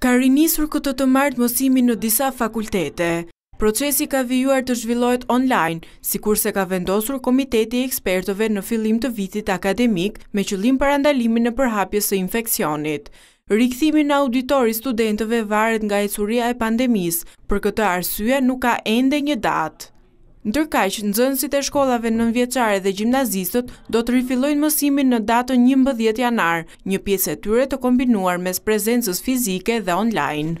ka rinisur këtë të martë mësimin në disa fakultete. Procesi ka vijuar të zhvillojt online, si kurse ka vendosur Komiteti Ekspertove në fillim të vitit akademik me qëllim për andalimin në përhapjes së infekcionit. Rikëthimin në auditori studentëve varet nga e curia e pandemis, për këtë arsye nuk ka ende një datë. Ndërka që nxënësit e shkollave nënvjeqare dhe gjimnazistët do të rifillojnë mësimin në datën 11 janar, një pjesë e tyre të kombinuar mes prezencës fizike dhe online.